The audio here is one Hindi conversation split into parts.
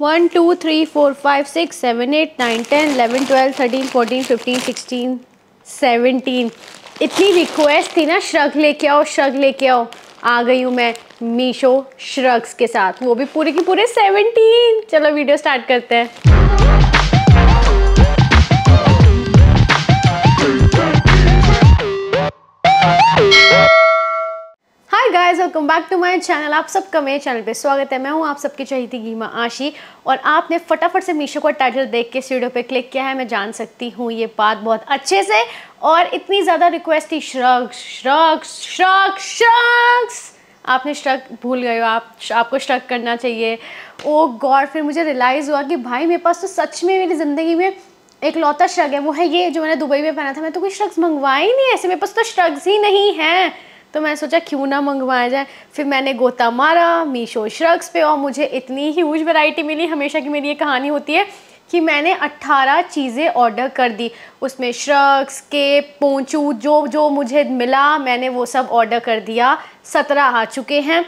one two three four five six seven eight nine ten eleven twelve thirteen fourteen fifteen sixteen seventeen इतनी रिक्वेस्ट थी ना श्रग लेके आओ श्रग लेके आओ आ गई हूँ मैं मीशो श्रग्स के साथ वो भी पूरे के पूरे सेवनटीन चलो वीडियो स्टार्ट करते हैं hi guys welcome back to my channel आप सबका मेरे चैनल पे स्वागत है मैं हूँ आप सबकी चहेती गीमा आशी और आपने फटाफट से मीशो का टाइटल देख के वीडियो पे क्लिक किया है मैं जान सकती हूँ ये बात बहुत अच्छे से और इतनी ज़्यादा रिक्वेस्ट थी श्रग श्रग श्रग श्रग आपने श्रग भूल गए हो आप आपको श्रग करना चाहिए ओ oh गॉड फिर मुझे रियलाइज़ हुआ कि भाई मेरे पास तो सच में मेरी ज़िंदगी में एक लौता श्रग है वो है ये जो मैंने दुबई में पहना था मैं तो कोई श्रग्स मंगवाया ही नहीं ऐसे मेरे पास तो श्रग्स ही नहीं हैं तो मैं सोचा क्यों ना मंगवाया जाए फिर मैंने गोता मारा मीशो श्रक्स पे और मुझे इतनी हीज वैरायटी मिली हमेशा की मेरी ये कहानी होती है कि मैंने 18 चीज़ें ऑर्डर कर दी उसमें श्रक्स के पोंचू जो जो मुझे मिला मैंने वो सब ऑर्डर कर दिया सत्रह आ चुके हैं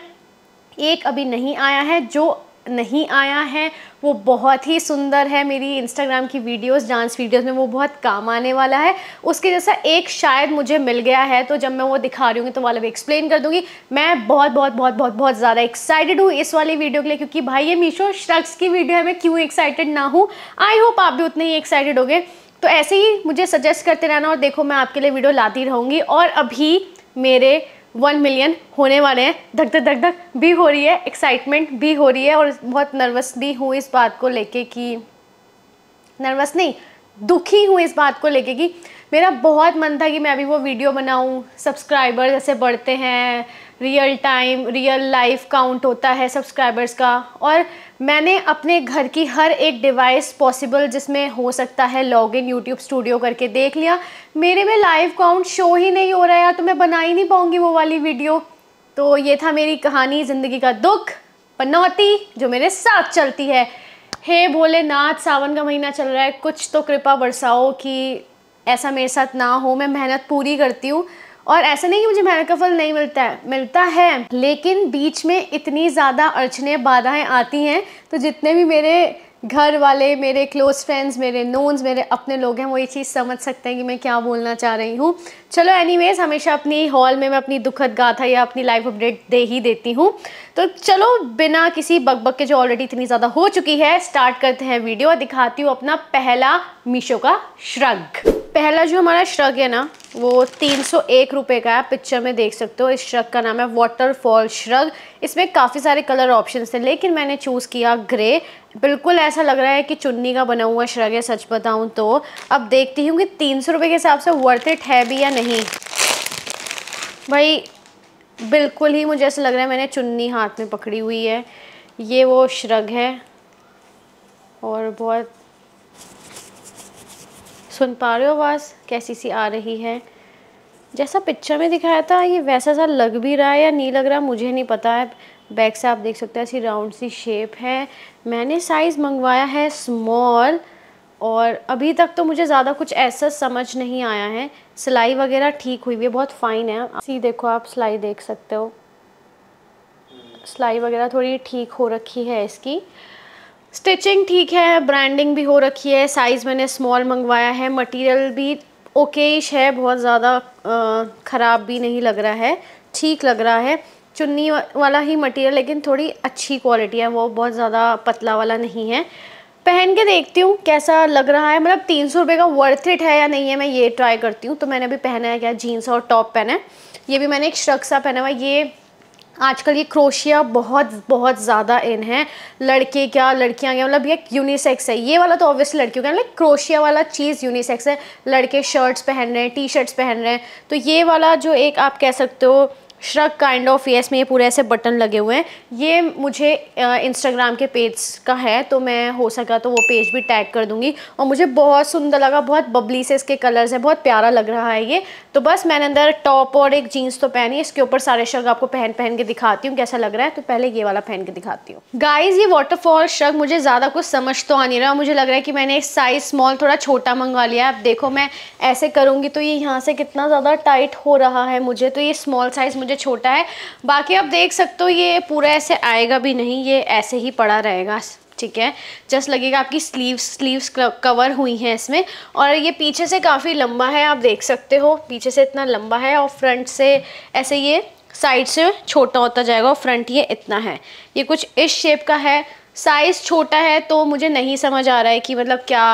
एक अभी नहीं आया है जो नहीं आया है वो बहुत ही सुंदर है मेरी इंस्टाग्राम की वीडियोस डांस वीडियोस में वो बहुत काम आने वाला है उसके जैसा एक शायद मुझे मिल गया है तो जब मैं वो दिखा रही हूँ तो वाला भी एक्सप्लेन कर दूँगी मैं बहुत बहुत बहुत बहुत बहुत ज़्यादा एक्साइटेड हूँ इस वाली वीडियो के लिए क्योंकि भाई ये मीशो श्रक्स की वीडियो है मैं क्यों एक्साइटेड ना हूँ आई होप आप भी उतने ही एक्साइटेड हो तो ऐसे ही मुझे सजेस्ट करते रहना और देखो मैं आपके लिए वीडियो लाती रहूँगी और अभी मेरे वन मिलियन होने वाले हैं धक धक धक धक भी हो रही है एक्साइटमेंट भी हो रही है और बहुत नर्वस भी हूँ इस बात को लेके कि नर्वस नहीं दुखी हूँ इस बात को लेके कि मेरा बहुत मन था कि मैं अभी वो वीडियो बनाऊँ सब्सक्राइबर जैसे बढ़ते हैं real time real life count होता है सब्सक्राइबर्स का और मैंने अपने घर की हर एक डिवाइस पॉसिबल जिसमें हो सकता है लॉग इन यूट्यूब स्टूडियो करके देख लिया मेरे में लाइव काउंट शो ही नहीं हो रहा है तो मैं बना ही नहीं पाऊंगी वो वाली वीडियो तो ये था मेरी कहानी ज़िंदगी का दुख पनौती जो मेरे साथ चलती है हे भोलेनाथ सावन का महीना चल रहा है कुछ तो कृपा बरसाओ कि ऐसा मेरे साथ ना हो मैं मेहनत पूरी करती हूँ और ऐसा नहीं कि मुझे मेहनत का फल नहीं मिलता है मिलता है लेकिन बीच में इतनी ज़्यादा अड़चने बाधाएं आती हैं तो जितने भी मेरे घर वाले मेरे क्लोज़ फ्रेंड्स मेरे नोन्स मेरे अपने लोग हैं वो ये चीज़ समझ सकते हैं कि मैं क्या बोलना चाह रही हूँ चलो एनीवेज हमेशा अपनी हॉल में मैं अपनी दुखद गाथा या अपनी लाइफ अपडेट दे ही देती हूँ तो चलो बिना किसी बकबक के जो ऑलरेडी इतनी ज़्यादा हो चुकी है स्टार्ट करते हैं वीडियो और दिखाती हूँ अपना पहला मीशो का श्रग पहला जो हमारा श्रग है ना वो तीन सौ एक रुपये का है पिक्चर में देख सकते हो इस श्रग का नाम है वाटरफॉल श्रग इसमें काफ़ी सारे कलर ऑप्शन थे लेकिन मैंने चूज़ किया ग्रे बिल्कुल ऐसा लग रहा है कि चुन्नी का बना हुआ श्रग है सच बताऊँ तो अब देखती हूँ कि तीन सौ रुपये के हिसाब से वर्थ इट है भी या नहीं भाई बिल्कुल ही मुझे ऐसा लग रहा है मैंने चुन्नी हाथ में पकड़ी हुई है ये वो श्रग है और बहुत सुन पा रहे हो आवाज़ कैसी सी आ रही है जैसा पिक्चर में दिखाया था ये वैसा सा लग भी रहा है या नहीं लग रहा मुझे नहीं पता है बैक से आप देख सकते हैं ऐसी राउंड सी शेप है मैंने साइज़ मंगवाया है स्मॉल और अभी तक तो मुझे ज़्यादा कुछ ऐसा समझ नहीं आया है सिलाई वगैरह ठीक हुई हुई है बहुत फ़ाइन है सी देखो आप सिलाई देख सकते हो सिलाई वगैरह थोड़ी ठीक हो रखी है इसकी स्टिचिंग ठीक है ब्रांडिंग भी हो रखी है साइज़ मैंने स्मॉल मंगवाया है मटेरियल भी ओकेश है बहुत ज़्यादा ख़राब भी नहीं लग रहा है ठीक लग रहा है चुन्नी वाला ही मटेरियल लेकिन थोड़ी अच्छी क्वालिटी है वो बहुत ज़्यादा पतला वाला नहीं है पहन के देखती हूँ कैसा लग रहा है मतलब तीन सौ रुपये का वर्थ इट है या नहीं है मैं ये ट्राई करती हूँ तो मैंने अभी पहना है क्या जीन्स और टॉप पहना है ये भी मैंने एक श्रक सा पहना हुआ ये आजकल ये क्रोशिया बहुत बहुत ज़्यादा इन है लड़के क्या लड़कियाँ क्या मतलब ये यूनिसेक्स है ये वाला तो ऑब्वियसली लड़कियों का लाइक क्रोशिया वाला चीज़ यूनिसेक्स है लड़के शर्ट्स पहन रहे हैं टी शर्ट्स पहन रहे हैं तो ये वाला जो एक आप कह सकते हो श्रक काइंड ऑफ येस में ये पूरे ऐसे बटन लगे हुए हैं ये मुझे इंस्टाग्राम के पेज का है तो मैं हो सका तो वो पेज भी टैग कर दूंगी और मुझे बहुत सुंदर लगा बहुत बबली से इसके कलर्स हैं बहुत प्यारा लग रहा है ये तो बस मैंने अंदर टॉप और एक जीन्स तो पहनी इसके ऊपर सारे शर्ग आपको पहन पहन के दिखाती हूँ कैसा लग रहा है तो पहले ये वाला पहन के दिखाती हूँ गाइज ये वाटरफॉल शर्ग मुझे ज़्यादा कुछ समझ तो आ नहीं रहा मुझे लग रहा है कि मैंने साइज स्मॉल थोड़ा छोटा मंगवा लिया अब देखो मैं ऐसे करूँगी तो ये यहाँ से कितना ज़्यादा टाइट हो रहा है मुझे तो ये स्मॉल साइज़ मुझे छोटा है बाकी आप देख सकते हो ये पूरा ऐसे आएगा भी नहीं ये ऐसे ही पड़ा रहेगा ठीक है जस्ट लगेगा आपकी स्लीव स्लीव्स कवर हुई हैं इसमें और ये पीछे से काफ़ी लंबा है आप देख सकते हो पीछे से इतना लंबा है और फ्रंट से ऐसे ये साइड से छोटा होता जाएगा और फ्रंट ये इतना है ये कुछ इस शेप का है साइज़ छोटा है तो मुझे नहीं समझ आ रहा है कि मतलब क्या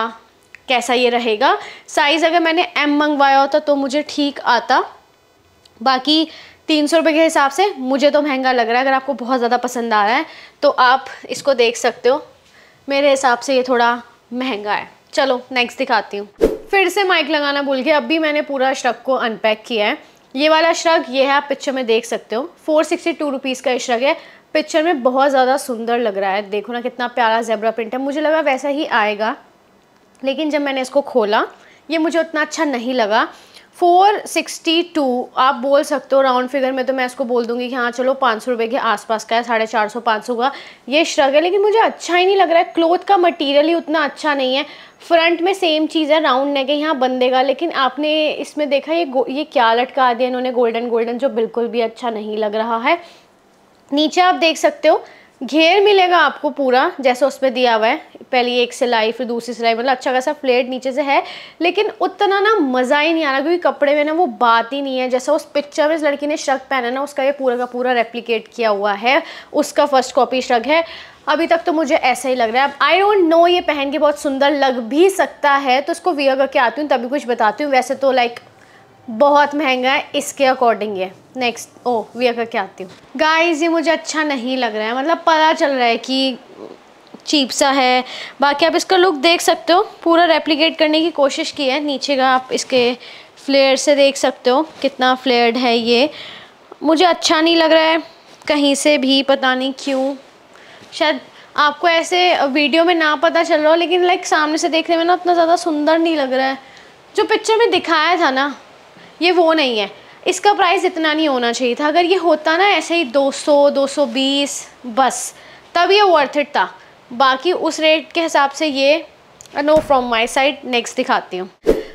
कैसा ये रहेगा साइज़ अगर मैंने एम मंगवाया होता तो मुझे ठीक आता बाकी तीन सौ रुपये के हिसाब से मुझे तो महंगा लग रहा है अगर आपको बहुत ज़्यादा पसंद आ रहा है तो आप इसको देख सकते हो मेरे हिसाब से ये थोड़ा महंगा है चलो नेक्स्ट दिखाती हूँ फिर से माइक लगाना भूल गया अब भी मैंने पूरा श्रग को अनपैक किया है ये वाला श्रग ये है आप पिक्चर में देख सकते हो फोर सिक्सटी टू रुपीज़ का श्रग है पिक्चर में बहुत ज़्यादा सुंदर लग रहा है देखो ना कितना प्यारा जेबरा प्रिंट है मुझे लगा वैसा ही आएगा लेकिन जब मैंने इसको खोला ये मुझे उतना अच्छा नहीं लगा 462 आप बोल सकते हो राउंड फिगर में तो मैं इसको बोल दूंगी कि हाँ चलो पाँच सौ रुपये के आसपास का है साढ़े चार सौ पाँच सौ का ये श्रग है लेकिन मुझे अच्छा ही नहीं लग रहा है क्लोथ का मटेरियल ही उतना अच्छा नहीं है फ्रंट में सेम चीज़ है राउंड नेक है यहाँ बंदेगा लेकिन आपने इसमें देखा ये ये क्या लटका दिया इन्होंने गोल्डन गोल्डन जो बिल्कुल भी अच्छा नहीं लग रहा है नीचे आप देख सकते हो घेर मिलेगा आपको पूरा जैसे उसमें दिया हुआ है पहली एक सिलाई फिर दूसरी सिलाई मतलब अच्छा खासा फ्लेट नीचे से है लेकिन उतना ना मज़ा ही नहीं आ रहा क्योंकि कपड़े में ना वो बात ही नहीं है जैसा उस पिक्चर में इस लड़की ने शर्ट पहना ना उसका ये पूरा का पूरा रेप्लीकेट किया हुआ है उसका फर्स्ट कॉपी शर्ट है अभी तक तो मुझे ऐसा ही लग रहा है अब आई डोंट नो ये पहन के बहुत सुंदर लग भी सकता है तो उसको वियर करके आती हूँ तभी कुछ बताती हूँ वैसे तो लाइक बहुत महंगा है इसके अकॉर्डिंग ये नेक्स्ट ओ वी क्या आती हूँ गाइज ये मुझे अच्छा नहीं लग रहा है मतलब पता चल रहा है कि चीप सा है बाकी आप इसका लुक देख सकते हो पूरा रेप्लीकेट करने की कोशिश की है नीचे का आप इसके फ्लेयर से देख सकते हो कितना फ्लेयर्ड है ये मुझे अच्छा नहीं लग रहा है कहीं से भी पता नहीं क्यों शायद आपको ऐसे वीडियो में ना पता चल रहा हो लेकिन लाइक सामने से देखने में ना उतना ज़्यादा सुंदर नहीं लग रहा है जो पिक्चर में दिखाया था ना ये वो नहीं है इसका प्राइस इतना नहीं होना चाहिए था अगर ये होता ना ऐसे ही 200 220 बस तब ये वर्थ इट था बाकी उस रेट के हिसाब से ये now from my side next दिखाती हूँ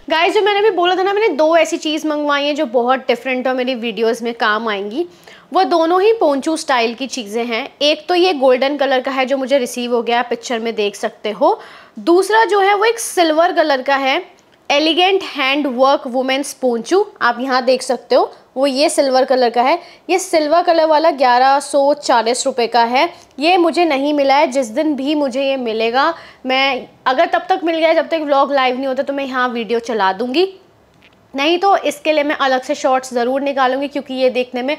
गाइस जो मैंने अभी बोला था ना मैंने दो ऐसी चीज़ मंगवाई है जो बहुत डिफरेंट और मेरी वीडियोस में काम आएंगी वो दोनों ही पोंचू स्टाइल की चीज़ें हैं एक तो ये गोल्डन कलर का है जो मुझे रिसीव हो गया पिक्चर में देख सकते हो दूसरा जो है वो एक सिल्वर कलर का है elegant hand work women's poncho आप यहाँ देख सकते हो वो ये सिल्वर कलर का है ये सिल्वर कलर वाला ग्यारह सौ चालीस रुपये का है ये मुझे नहीं मिला है जिस दिन भी मुझे ये मिलेगा मैं अगर तब तक मिल गया जब तक व्लॉग लाइव नहीं होता तो मैं यहाँ वीडियो चला दूँगी नहीं तो इसके लिए मैं अलग से शॉर्ट्स ज़रूर निकालूंगी क्योंकि ये देखने में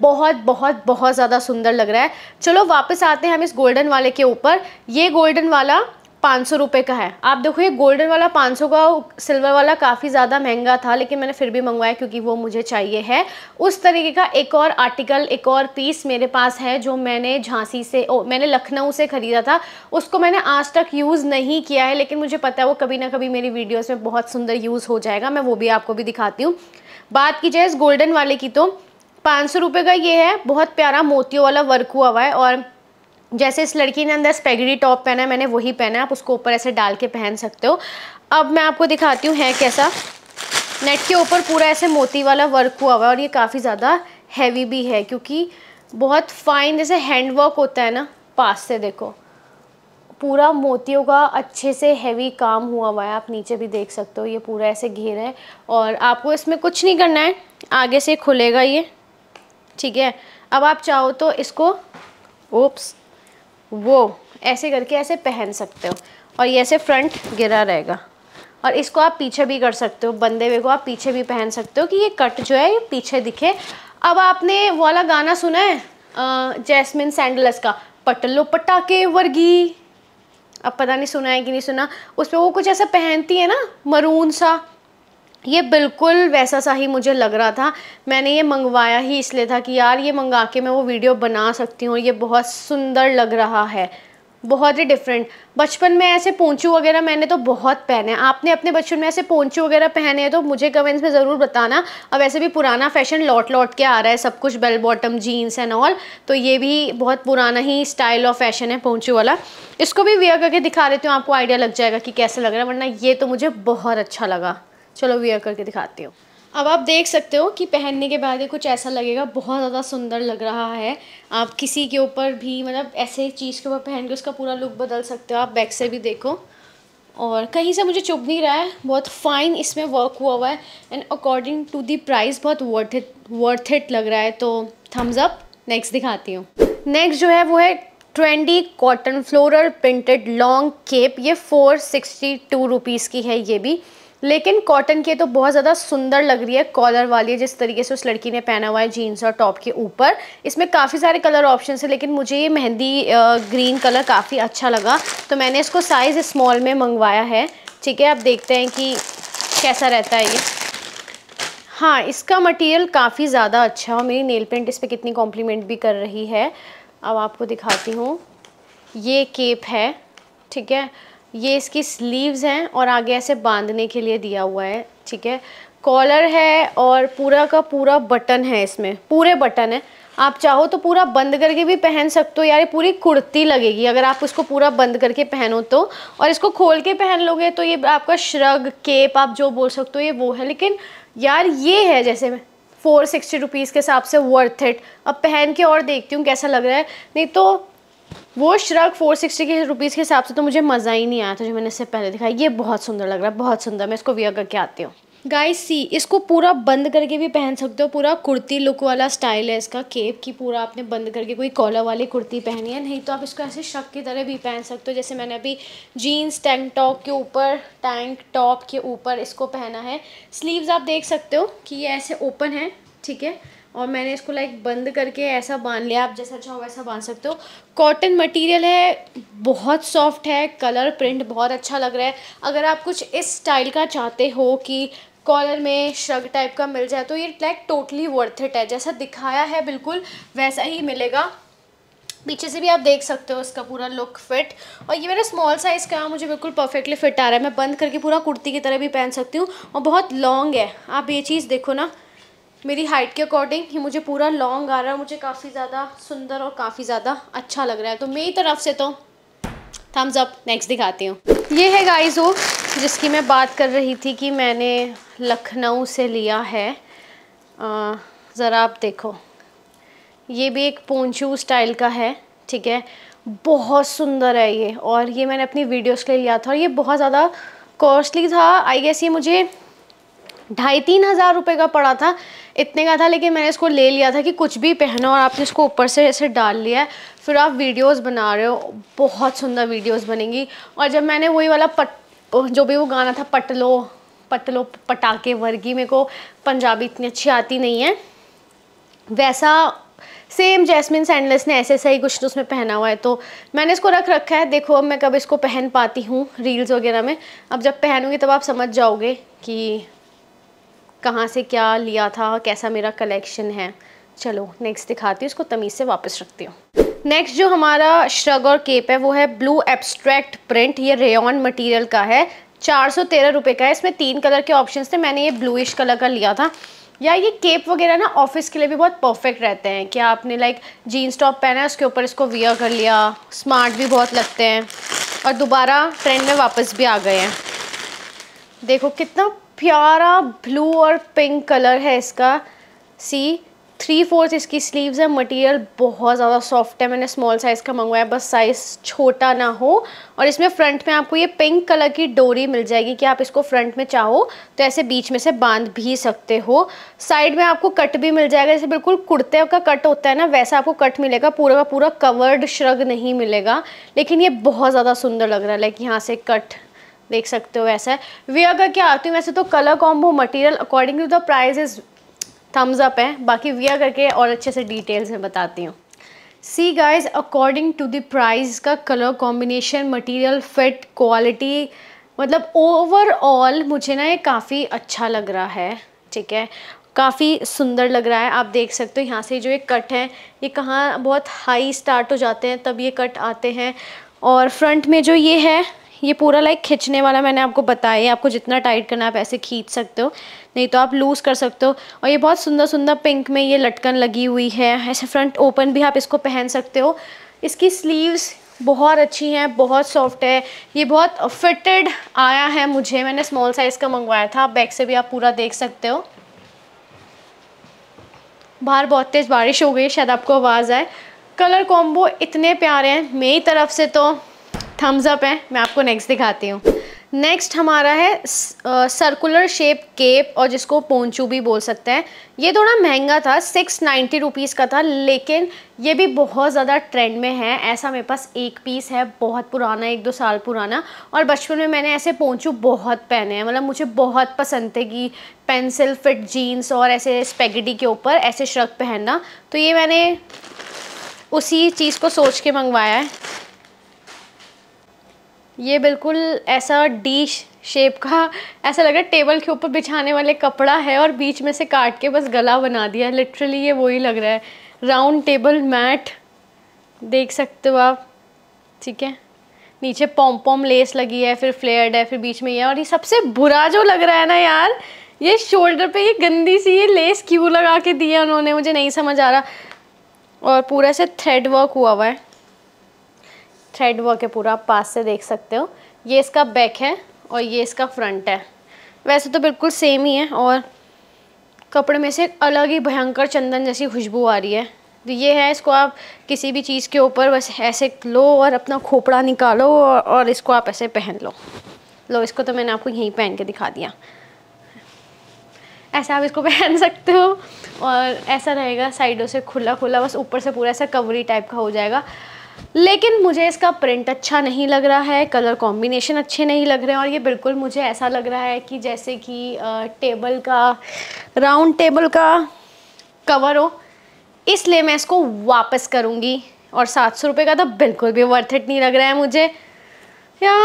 बहुत बहुत बहुत ज़्यादा सुंदर लग रहा है चलो वापस आते हैं हम इस गोल्डन वाले के ऊपर ये गोल्डन वाला पाँच सौ रुपये का है आप देखो ये गोल्डन वाला पाँच सौ का सिल्वर वाला काफ़ी ज़्यादा महंगा था लेकिन मैंने फिर भी मंगवाया क्योंकि वो मुझे चाहिए है उस तरीके का एक और आर्टिकल एक और पीस मेरे पास है जो मैंने झांसी से ओ, मैंने लखनऊ से ख़रीदा था उसको मैंने आज तक यूज़ नहीं किया है लेकिन मुझे पता है वो कभी ना कभी मेरी वीडियोज़ में बहुत सुंदर यूज़ हो जाएगा मैं वो भी आपको भी दिखाती हूँ बात की जाए इस गोल्डन वाले की तो पाँच सौ रुपये का ये है बहुत प्यारा मोतियों वाला वर्क हुआ हुआ है और जैसे इस लड़की ने अंदर स्पेगरी टॉप पहना है मैंने वही पहना है आप उसको ऊपर ऐसे डाल के पहन सकते हो अब मैं आपको दिखाती हूँ है कैसा नेट के ऊपर पूरा ऐसे मोती वाला वर्क हुआ हुआ है और ये काफ़ी ज़्यादा हैवी भी है क्योंकि बहुत फाइन जैसे हैंड वर्क होता है ना पास से देखो पूरा मोतियों का अच्छे से हैवी काम हुआ हुआ है आप नीचे भी देख सकते हो ये पूरा ऐसे घेर है और आपको इसमें कुछ नहीं करना है आगे से खुलेगा ये ठीक है अब आप चाहो तो इसको ओप्स वो ऐसे करके ऐसे पहन सकते हो और ये ऐसे फ्रंट गिरा रहेगा और इसको आप पीछे भी कर सकते हो बंदे हुए को आप पीछे भी पहन सकते हो कि ये कट जो है ये पीछे दिखे अब आपने वाला गाना सुना है जैस्मिन सैंडलस का पटलो पटाके वर्गी अब पता नहीं सुना है कि नहीं सुना उसमें वो कुछ ऐसा पहनती है ना मरून सा ये बिल्कुल वैसा सा ही मुझे लग रहा था मैंने ये मंगवाया ही इसलिए था कि यार ये मंगा के मैं वो वीडियो बना सकती हूँ ये बहुत सुंदर लग रहा है बहुत ही डिफरेंट बचपन में ऐसे पोंचू वगैरह मैंने तो बहुत पहने आपने अपने बचपन में ऐसे पोंचू वगैरह पहने हैं तो मुझे कमेंट्स में ज़रूर बताना अब ऐसे भी पुराना फैशन लौट लौट के आ रहा है सब कुछ bell bottom jeans and all तो ये भी बहुत पुराना ही स्टाइल ऑफ फैशन है पोंचू वाला इसको भी वेयर करके दिखा देती हूँ आपको आइडिया लग जाएगा कि कैसे लग रहा है वरना ये तो मुझे बहुत अच्छा लगा चलो वेयर करके दिखाती हूँ अब आप देख सकते हो कि पहनने के बाद ये कुछ ऐसा लगेगा बहुत ज़्यादा सुंदर लग रहा है आप किसी के ऊपर भी मतलब ऐसे चीज़ के ऊपर पहन के उसका पूरा लुक बदल सकते हो आप बैक से भी देखो और कहीं से मुझे चुभ नहीं रहा है बहुत फ़ाइन इसमें वर्क हुआ हुआ है and according to the price बहुत वर्थ इट वर्थ इट लग रहा है तो थम्स अप नेक्स्ट दिखाती हूँ नेक्स्ट जो है वो है trendy cotton floral printed long cape ये फोर सिक्सटी टू रुपीज़ की है ये भी लेकिन कॉटन के तो बहुत ज़्यादा सुंदर लग रही है कॉलर वाली है जिस तरीके से उस लड़की ने पहना हुआ है जीन्स और टॉप के ऊपर इसमें काफ़ी सारे कलर ऑप्शन है लेकिन मुझे ये मेहंदी ग्रीन कलर काफ़ी अच्छा लगा तो मैंने इसको साइज़ स्मॉल में मंगवाया है ठीक है आप देखते हैं कि कैसा रहता है ये हाँ इसका मटेरियल काफ़ी ज़्यादा अच्छा और मेरी नेल पेंट इस पर कितनी कॉम्प्लीमेंट भी कर रही है अब आपको दिखाती हूँ ये केप है ठीक है ये इसकी स्लीव्स हैं और आगे ऐसे बांधने के लिए दिया हुआ है ठीक है कॉलर है और पूरा का पूरा बटन है इसमें पूरे बटन है आप चाहो तो पूरा बंद करके भी पहन सकते हो यार ये पूरी कुर्ती लगेगी अगर आप इसको पूरा बंद करके पहनो तो और इसको खोल के पहन लोगे तो ये आपका श्रग केप आप जो बोल सकते हो ये वो है लेकिन यार ये है जैसे मैं फोर सिक्सटी रुपीज़ के हिसाब से वर्थ इट अब पहन के और देखती हूँ कैसा लग रहा है नहीं तो वो श्रग 460 सिक्सटी के रुपीज़ के हिसाब से तो मुझे मज़ा ही नहीं आया था जो मैंने इससे पहले दिखाया ये बहुत सुंदर लग रहा है बहुत सुंदर मैं इसको वियर करके आती हूँ गाइस सी इसको पूरा बंद करके भी पहन सकते हो पूरा कुर्ती लुक वाला स्टाइल है इसका केप की पूरा आपने बंद करके कोई कॉलर वाली कुर्ती पहनी है नहीं तो आप इसको ऐसे शक की तरह भी पहन सकते हो जैसे मैंने अभी जीन्स टैंक टॉप के ऊपर टैंक टॉप के ऊपर इसको पहना है स्लीव्स आप देख सकते हो कि ये ऐसे ओपन है ठीक है और मैंने इसको लाइक बंद करके ऐसा बांध लिया आप जैसा चाहो वैसा बांध सकते हो कॉटन मटेरियल है बहुत सॉफ्ट है कलर प्रिंट बहुत अच्छा लग रहा है अगर आप कुछ इस स्टाइल का चाहते हो कि कॉलर में श्रग टाइप का मिल जाए तो ये लाइक टोटली वर्थ इट है जैसा दिखाया है बिल्कुल वैसा ही मिलेगा पीछे से भी आप देख सकते हो इसका पूरा लुक फिट और ये मेरा स्मॉल साइज़ का मुझे बिल्कुल परफेक्टली फिट आ रहा है मैं बंद करके पूरा कुर्ती की तरह भी पहन सकती हूँ और बहुत लॉन्ग है आप ये चीज़ देखो ना मेरी हाइट के अकॉर्डिंग ये मुझे पूरा लॉन्ग आ रहा है मुझे काफ़ी ज़्यादा सुंदर और काफ़ी ज़्यादा अच्छा लग रहा है तो मेरी तरफ से तो थम्स अप नेक्स्ट दिखाती हूँ ये है गाइस वो जिसकी मैं बात कर रही थी कि मैंने लखनऊ से लिया है ज़रा आप देखो ये भी एक पोंचू स्टाइल का है ठीक है बहुत सुंदर है ये और ये मैंने अपनी वीडियोस के लिए लिया था और ये बहुत ज़्यादा कॉस्टली था आई गेस ये मुझे ढाई तीन हज़ार रुपये का पड़ा था इतने का था लेकिन मैंने इसको ले लिया था कि कुछ भी पहनो और आपने इसको ऊपर से ऐसे डाल लिया है फिर आप वीडियोस बना रहे हो बहुत सुंदर वीडियोस बनेंगी और जब मैंने वही वाला पट जो भी वो गाना था पटलो पटलो पटाखे वर्गी मेरे को पंजाबी इतनी अच्छी आती नहीं है वैसा सेम जैस्मिन सैंडलेस ने ऐसे ऐसा ही कुछ तो उसमें पहना हुआ है तो मैंने इसको रख रखा है देखो अब मैं कब इसको पहन पाती हूँ रील्स वगैरह में अब जब पहनूँगी तब आप समझ जाओगे कि कहाँ से क्या लिया था कैसा मेरा कलेक्शन है चलो नेक्स्ट दिखाती हूँ इसको तमीज़ से वापस रखती हूँ नेक्स्ट जो हमारा श्रग और केप है वो है ब्लू एब्स्ट्रैक्ट प्रिंट ये रेन मटेरियल का है चार सौ तेरह रुपये का है इसमें तीन कलर के ऑप्शन थे मैंने ये ब्लूइश कलर का लिया था या ये केप वगैरह ना ऑफिस के लिए भी बहुत परफेक्ट रहते हैं क्या आपने लाइक जीन्स टॉप पहना है उसके ऊपर इसको वियर कर लिया स्मार्ट भी बहुत लगते हैं और दोबारा ट्रेंड में वापस भी आ गए हैं देखो कितना प्यारा ब्लू और पिंक कलर है इसका सी थ्री फोर्थ इसकी स्लीव्स है मटेरियल बहुत ज़्यादा सॉफ्ट है मैंने स्मॉल साइज़ का मंगवाया बस साइज़ छोटा ना हो और इसमें फ्रंट में आपको ये पिंक कलर की डोरी मिल जाएगी कि आप इसको फ्रंट में चाहो तो ऐसे बीच में से बांध भी सकते हो साइड में आपको कट भी मिल जाएगा जैसे बिल्कुल कुर्ते का कट होता है ना वैसा आपको कट मिलेगा पूरा का पूरा कवर्ड श्रग नहीं मिलेगा लेकिन ये बहुत ज़्यादा सुंदर लग रहा है लाइक यहाँ से कट देख सकते हो वैसा है वियर अगर क्या आती हूँ वैसे तो colour combo material according to the price is thumbs up है बाकी अगर करके और अच्छे से डिटेल्स में बताती हूँ see guys according to the price का colour combination material fit quality मतलब ओवरऑल मुझे ना ये काफ़ी अच्छा लग रहा है ठीक है काफ़ी सुंदर लग रहा है आप देख सकते हो यहाँ से जो ये कट है ये कहाँ बहुत हाई स्टार्ट हो जाते हैं तब ये कट आते हैं और फ्रंट में जो ये है ये पूरा लाइक खींचने वाला मैंने आपको बताया आपको जितना टाइट करना आप ऐसे खींच सकते हो नहीं तो आप लूज़ कर सकते हो और ये बहुत सुंदर सुंदर पिंक में ये लटकन लगी हुई है ऐसे फ्रंट ओपन भी आप इसको पहन सकते हो इसकी स्लीव्स बहुत अच्छी हैं बहुत सॉफ्ट है ये बहुत फिटेड आया है मुझे मैंने स्मॉल साइज़ का मंगवाया था बैक से भी आप पूरा देख सकते हो बाहर बहुत तेज़ बारिश हो गई शायद आपको आवाज़ आए कलर कॉम्बो इतने प्यारे हैं मेरी तरफ से तो थम्स अप है मैं आपको नेक्स्ट दिखाती हूँ नेक्स्ट हमारा है सर्कुलर शेप केप और जिसको पोंचू भी बोल सकते हैं ये थोड़ा महंगा था सिक्स नाइन्टी रुपीज़ का था लेकिन ये भी बहुत ज़्यादा ट्रेंड में है ऐसा मेरे पास एक पीस है बहुत पुराना एक दो साल पुराना और बचपन में मैंने ऐसे पोंचू बहुत पहने हैं मतलब मुझे बहुत पसंद थे कि पेंसिल फिट जीन्स और ऐसे स्पेगडी के ऊपर ऐसे शर्क पहनना तो ये मैंने उसी चीज़ को सोच के मंगवाया है ये बिल्कुल ऐसा डिश शेप का ऐसा लग रहा है टेबल के ऊपर बिछाने वाले कपड़ा है और बीच में से काट के बस गला बना दिया है लिटरली ये वही लग रहा है राउंड टेबल मैट देख सकते हो आप ठीक है नीचे पॉम पॉम लेस लगी है फिर फ्लेयर्ड है फिर बीच में ये और ये सबसे बुरा जो लग रहा है ना यार ये शोल्डर पे ये गंदी सी ये लेस क्यों लगा के दिया उन्होंने मुझे नहीं समझ आ रहा और पूरा से थ्रेड वर्क हुआ हुआ है थ्रेड वर्क है पूरा आप पास से देख सकते हो ये इसका बैक है और ये इसका फ्रंट है वैसे तो बिल्कुल सेम ही है और कपड़े में से अलग ही भयंकर चंदन जैसी खुशबू आ रही है तो ये है इसको आप किसी भी चीज़ के ऊपर बस ऐसे लो और अपना खोपड़ा निकालो और, और इसको आप ऐसे पहन लो लो इसको तो मैंने आपको यहीं पहन के दिखा दिया ऐसे आप इसको पहन सकते हो और ऐसा रहेगा साइडों से खुला खुला बस ऊपर से पूरा ऐसा कवरी टाइप का हो जाएगा लेकिन मुझे इसका प्रिंट अच्छा नहीं लग रहा है कलर कॉम्बिनेशन अच्छे नहीं लग रहे हैं और ये बिल्कुल मुझे ऐसा लग रहा है कि जैसे कि टेबल का राउंड टेबल का कवर हो इसलिए मैं इसको वापस करूँगी और सात सौ रुपये का तो बिल्कुल भी वर्थ इट नहीं लग रहा है मुझे या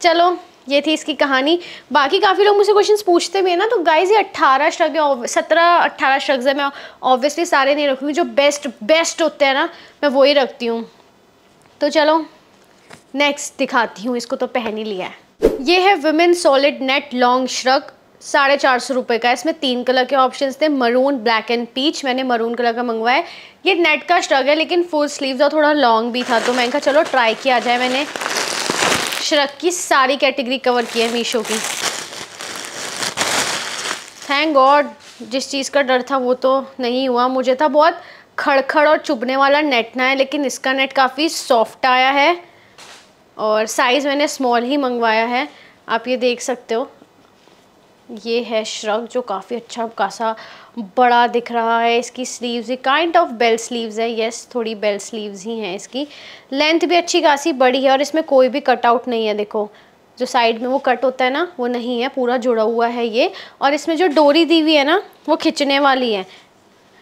चलो ये थी इसकी कहानी बाकी काफ़ी लोग मुझसे क्वेश्चंस पूछते भी हैं ना तो गाइज ये अट्ठारह श्रग है सत्रह अट्ठारह श्रग्स है मैं ऑब्वियसली सारे नहीं रखूँगी जो बेस्ट बेस्ट होते हैं ना मैं वही रखती हूँ तो चलो नेक्स्ट दिखाती हूँ इसको तो पहन ही लिया है ये है women solid net long shrug साढ़े चार सौ रुपये का इसमें तीन कलर के ऑप्शन थे मरून ब्लैक एंड पीच मैंने मरून कलर का मंगवाया ये नेट का श्रग है लेकिन फुल स्लीव्स और थोड़ा लॉन्ग भी था तो मैंने कहा चलो ट्राई किया जाए मैंने श्रक की सारी कैटेगरी कवर की है मीशो की थैंक गॉड जिस चीज़ का डर था वो तो नहीं हुआ मुझे था बहुत खड़खड़ और चुभने वाला नेट ना है लेकिन इसका नेट काफ़ी सॉफ्ट आया है और साइज़ मैंने स्मॉल ही मंगवाया है आप ये देख सकते हो ये है श्रग जो काफ़ी अच्छा खासा बड़ा दिख रहा है इसकी स्लीव्स ही काइंड ऑफ बेल स्लीव्स है येस थोड़ी बेल स्लीव्स ही हैं इसकी लेंथ भी अच्छी खासी बड़ी है और इसमें कोई भी कटआउट नहीं है देखो जो साइड में वो कट होता है ना वो नहीं है पूरा जुड़ा हुआ है ये और इसमें जो डोरी दी हुई है ना वो खिंचने वाली है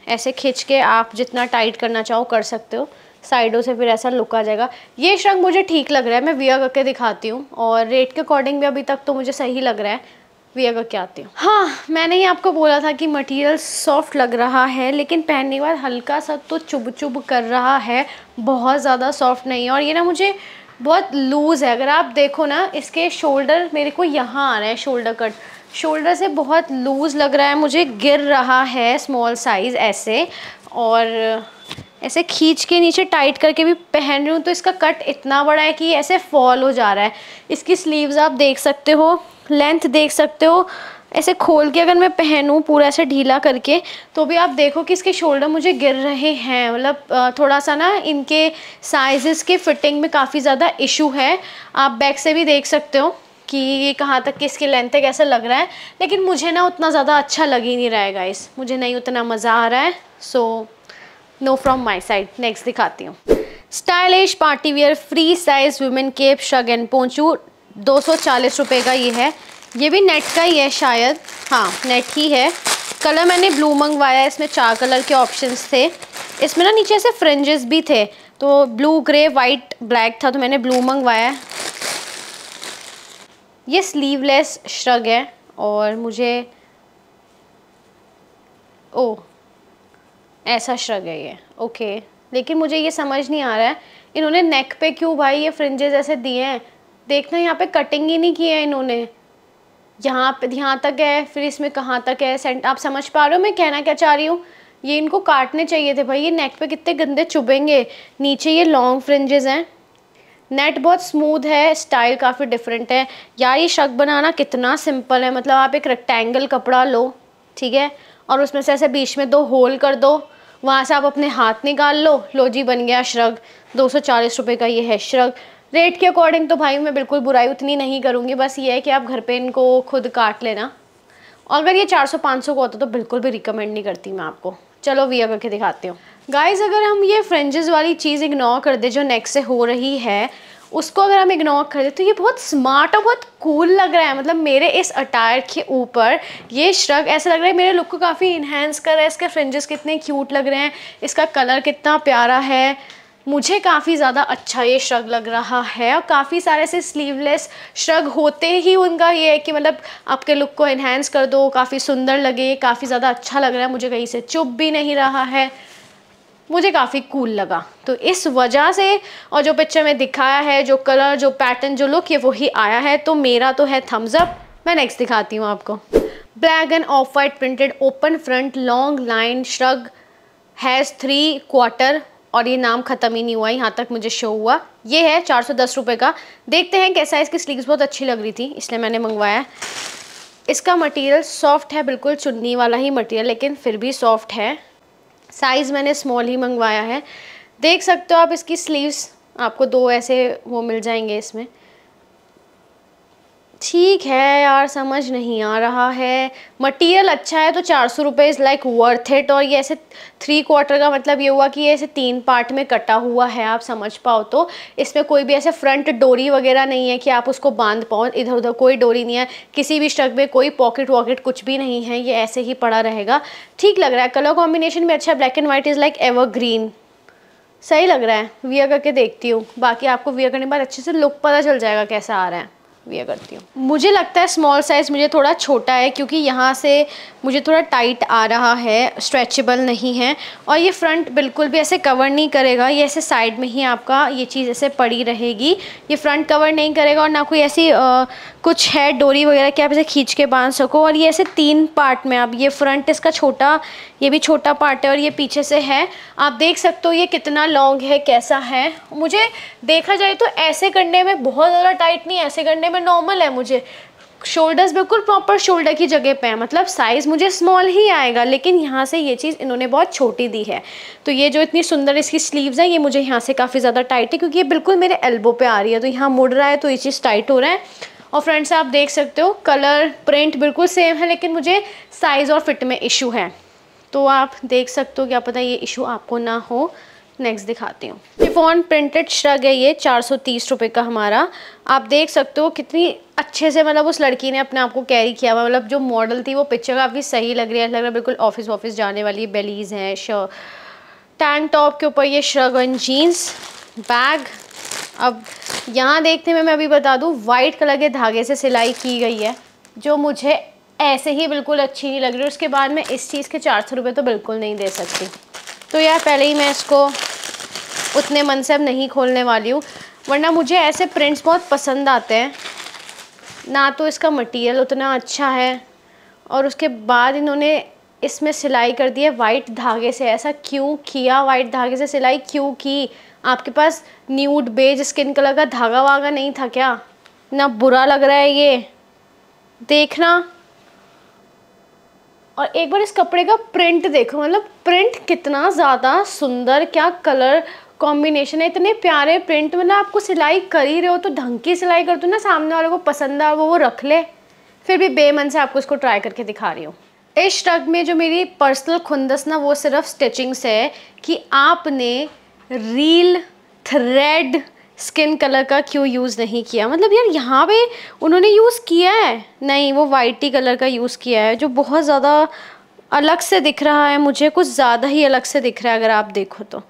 ऐसे खींच के आप जितना टाइट करना चाहो कर सकते हो साइडों से फिर ऐसा लुक आ जाएगा ये श्रंग मुझे ठीक लग रहा है मैं वियर करके दिखाती हूँ और रेट के अकॉर्डिंग भी अभी तक तो मुझे सही लग रहा है वियर करके आती हूँ हाँ मैंने ही आपको बोला था कि मटेरियल सॉफ्ट लग रहा है लेकिन पहनने बार बाद हल्का सा तो चुभ चुभ कर रहा है बहुत ज़्यादा सॉफ्ट नहीं है और ये ना मुझे बहुत लूज़ है अगर आप देखो ना इसके शोल्डर मेरे को यहाँ आ रहे हैं शोल्डर कट शोल्डर से बहुत लूज़ लग रहा है मुझे गिर रहा है स्मॉल साइज़ ऐसे और ऐसे खींच के नीचे टाइट करके भी पहन रही हूँ तो इसका कट इतना बड़ा है कि ऐसे फॉल हो जा रहा है इसकी स्लीव्स आप देख सकते हो लेंथ देख सकते हो ऐसे खोल के अगर मैं पहनूँ पूरा ऐसे ढीला करके तो भी आप देखो कि इसके शोल्डर मुझे गिर रहे हैं मतलब थोड़ा सा ना इनके साइज़ के फिटिंग में काफ़ी ज़्यादा इशू है आप बैक से भी देख सकते हो कि ये कहाँ तक कि इसकी लेंथ है कैसा लग रहा है लेकिन मुझे ना उतना ज़्यादा अच्छा लग ही नहीं रहा है गाइस मुझे नहीं उतना मज़ा आ रहा है so now from my side next दिखाती हूँ stylish party wear free size women cape shrug and poncho दो सौ का ये है ये भी नेट का ही है शायद हाँ नेट ही है कलर मैंने ब्लू मंगवाया है इसमें चार कलर के ऑप्शंस थे इसमें ना नीचे से फ्रेंजेस भी थे तो ब्लू ग्रे वाइट ब्लैक था तो मैंने ब्लू मंगवाया है ये स्लीवलेस श्रग है और मुझे ओ ऐसा श्रग है ये ओके लेकिन मुझे ये समझ नहीं आ रहा है इन्होंने नेक पे क्यों भाई ये फ्रिंजेस ऐसे दिए हैं देखना यहाँ पे कटिंग ही नहीं की है इन्होंने यहाँ पे यहाँ तक है फिर इसमें कहाँ तक है सेंट आप समझ पा रहे हो मैं कहना क्या चाह रही हूँ ये इनको काटने चाहिए थे भाई ये नेक पे कितने गंदे चुभेंगे नीचे ये लॉन्ग फ्रिंजेस हैं नेट बहुत स्मूथ है स्टाइल काफ़ी डिफरेंट है यार ये शक बनाना कितना सिंपल है मतलब आप एक रेक्टेंगल कपड़ा लो ठीक है और उसमें से ऐसे बीच में दो होल कर दो वहाँ से आप अपने हाथ निकाल लो लो जी बन गया श्रग दो सौ का ये है श्रग रेट के अकॉर्डिंग तो भाई मैं बिल्कुल बुराई उतनी नहीं करूँगी बस ये है कि आप घर पे इनको खुद काट लेना और अगर ये 400-500 का होता तो बिल्कुल भी रिकमेंड नहीं करती मैं आपको चलो वी करके दिखाती हूँ गाइस अगर हम ये फ्रेंजेस वाली चीज़ इग्नोर कर दे जो नेक से हो रही है उसको अगर हम इग्नोर कर दें तो ये बहुत स्मार्ट और बहुत कूल लग रहा है मतलब मेरे इस अटायर के ऊपर ये श्रग ऐसा लग रहा है मेरे लुक को काफ़ी इन्हेंस कर रहा है इसके फ्रिंजेस कितने क्यूट लग रहे हैं इसका कलर कितना प्यारा है मुझे काफ़ी ज़्यादा अच्छा ये श्रग लग रहा है और काफ़ी सारे ऐसे स्लीवलेस श्रग होते ही उनका ये है कि मतलब आपके लुक को इन्हेंस कर दो काफ़ी सुंदर लगे काफ़ी ज़्यादा अच्छा लग रहा है मुझे कहीं से चुप भी नहीं रहा है मुझे काफ़ी कूल लगा तो इस वजह से और जो पिक्चर में दिखाया है जो कलर जो पैटर्न जो लुक ये वही आया है तो मेरा तो है थम्स अप मैं नेक्स्ट दिखाती हूँ आपको black and off white printed open front long line shrug has three quarter और ये नाम ख़त्म ही नहीं हुआ यहाँ तक मुझे शो हुआ ये है चार सौ दस रुपये का देखते हैं कैसा है इसकी स्लीव्स बहुत अच्छी लग रही थी इसलिए मैंने मंगवाया इसका मटेरियल सॉफ्ट है बिल्कुल चुन्नी वाला ही मटेरियल लेकिन फिर भी सॉफ्ट है साइज़ मैंने स्मॉल ही मंगवाया है देख सकते हो आप इसकी स्लीव्स आपको दो ऐसे वो मिल जाएंगे इसमें ठीक है यार समझ नहीं आ रहा है मटेरियल अच्छा है तो चार सौ रुपये इज़ लाइक वर्थ इट और ये ऐसे थ्री क्वार्टर का मतलब ये हुआ कि ये ऐसे तीन पार्ट में कटा हुआ है आप समझ पाओ तो इसमें कोई भी ऐसे फ्रंट डोरी वगैरह नहीं है कि आप उसको बांध पाओ इधर उधर कोई डोरी नहीं है किसी भी शक में कोई पॉकेट वॉकेट कुछ भी नहीं है ये ऐसे ही पड़ा रहेगा ठीक लग रहा है कलर कॉम्बिनेशन भी अच्छा black and white is like evergreen सही लग रहा है वियर करके देखती हूँ बाकी आपको वियर करने के बाद अच्छे से लुक पता चल जाएगा कैसा आ रहा है वेयर करती हूँ मुझे लगता है स्मॉल साइज़ मुझे थोड़ा छोटा है क्योंकि यहाँ से मुझे थोड़ा टाइट आ रहा है स्ट्रेचेबल नहीं है और ये फ्रंट बिल्कुल भी ऐसे कवर नहीं करेगा ये ऐसे साइड में ही आपका ये चीज़ ऐसे पड़ी रहेगी ये फ्रंट कवर नहीं करेगा और ना कोई ऐसी कुछ है डोरी वगैरह कि आप इसे खींच के बांध सको और ये ऐसे तीन पार्ट में आप ये फ्रंट इसका छोटा ये भी छोटा पार्ट है और ये पीछे से है आप देख सकते हो ये कितना लॉन्ग है कैसा है मुझे देखा जाए तो ऐसे करने में बहुत ज़्यादा टाइट नहीं ऐसे करने में नॉर्मल है मुझे शोल्डर्स बिल्कुल प्रॉपर शोल्डर की जगह पे है मतलब साइज़ मुझे स्मॉल ही आएगा लेकिन यहाँ से ये चीज़ इन्होंने बहुत छोटी दी है तो ये जो इतनी सुंदर इसकी स्लीव्स हैं ये मुझे यहाँ से काफ़ी ज़्यादा टाइट है क्योंकि ये बिल्कुल मेरे एल्बो पे आ रही है तो यहाँ मुड़ रहा है तो ये चीज़ टाइट हो रहा है और फ्रेंड्स आप देख सकते हो कलर प्रिंट बिल्कुल सेम है लेकिन मुझे साइज़ और फिट में इशू है तो आप देख सकते हो क्या पता ये इशू आपको ना हो नेक्स्ट दिखाती हूँ शिफॉन प्रिंटेड श्रग है ये चार सौ का हमारा आप देख सकते हो कितनी अच्छे से मतलब उस लड़की ने अपने आप को कैरी किया हुआ मतलब जो मॉडल थी वो पिक्चर काफ़ी सही लग रही है लग रहा है बिल्कुल ऑफिस ऑफिस जाने वाली बेलीज़ हैं शर्ट टैंक टॉप के ऊपर ये श्रग एंड जीन्स बैग अब यहाँ देखते हुए मैं अभी बता दूँ वाइट कलर के धागे से सिलाई की गई है जो मुझे ऐसे ही बिल्कुल अच्छी नहीं लग रही उसके बाद मैं इस चीज़ के चार सौ रुपये तो बिल्कुल नहीं दे सकती तो यार पहले ही मैं इसको उतने मन से अब नहीं खोलने वाली हूँ वरना मुझे ऐसे प्रिंट्स बहुत पसंद आते हैं ना तो इसका मटेरियल उतना अच्छा है और उसके बाद इन्होंने इसमें सिलाई कर दी है वाइट धागे से ऐसा क्यों किया वाइट धागे से सिलाई क्यों की आपके पास न्यूड बेज स्किन कलर का धागा वागा नहीं था क्या ना बुरा लग रहा है ये देखना और एक बार इस कपड़े का प्रिंट देखो मतलब प्रिंट कितना ज़्यादा सुंदर क्या कलर कॉम्बिनेशन है इतने प्यारे प्रिंट मतलब आपको सिलाई कर ही रहे हो तो ढंग की सिलाई कर दो ना सामने वाले को पसंद आ वो वो रख ले फिर भी बेमन से आपको इसको ट्राई करके दिखा रही हूँ इस ट्रग में जो मेरी पर्सनल खुंदस ना वो सिर्फ स्टिचिंग से है कि आपने रील थ्रेड स्किन कलर का क्यों यूज़ नहीं किया मतलब यार यहाँ पे उन्होंने यूज़ किया है नहीं वो वाइटी कलर का यूज़ किया है जो बहुत ज़्यादा अलग से दिख रहा है मुझे कुछ ज़्यादा ही अलग से दिख रहा है अगर आप देखो तो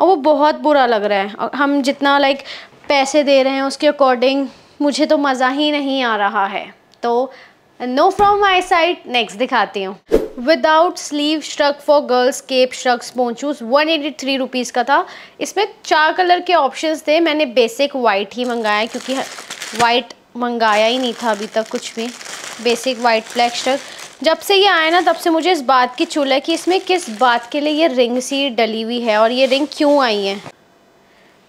और वो बहुत बुरा लग रहा है हम जितना लाइक पैसे दे रहे हैं उसके अकॉर्डिंग मुझे तो मज़ा ही नहीं आ रहा है तो now from my side next दिखाती हूँ without sleeve shrug for girls cape one eighty 183 rupees का था इसमें चार कलर के ऑप्शंस थे मैंने बेसिक वाइट ही मंगाया क्योंकि वाइट मंगाया ही नहीं था अभी तक कुछ भी बेसिक वाइट ब्लैक श्रक जब से ये आया ना तब से मुझे इस बात की चूल है कि इसमें किस बात के लिए ये रिंग सी डली हुई है और ये रिंग क्यों आई है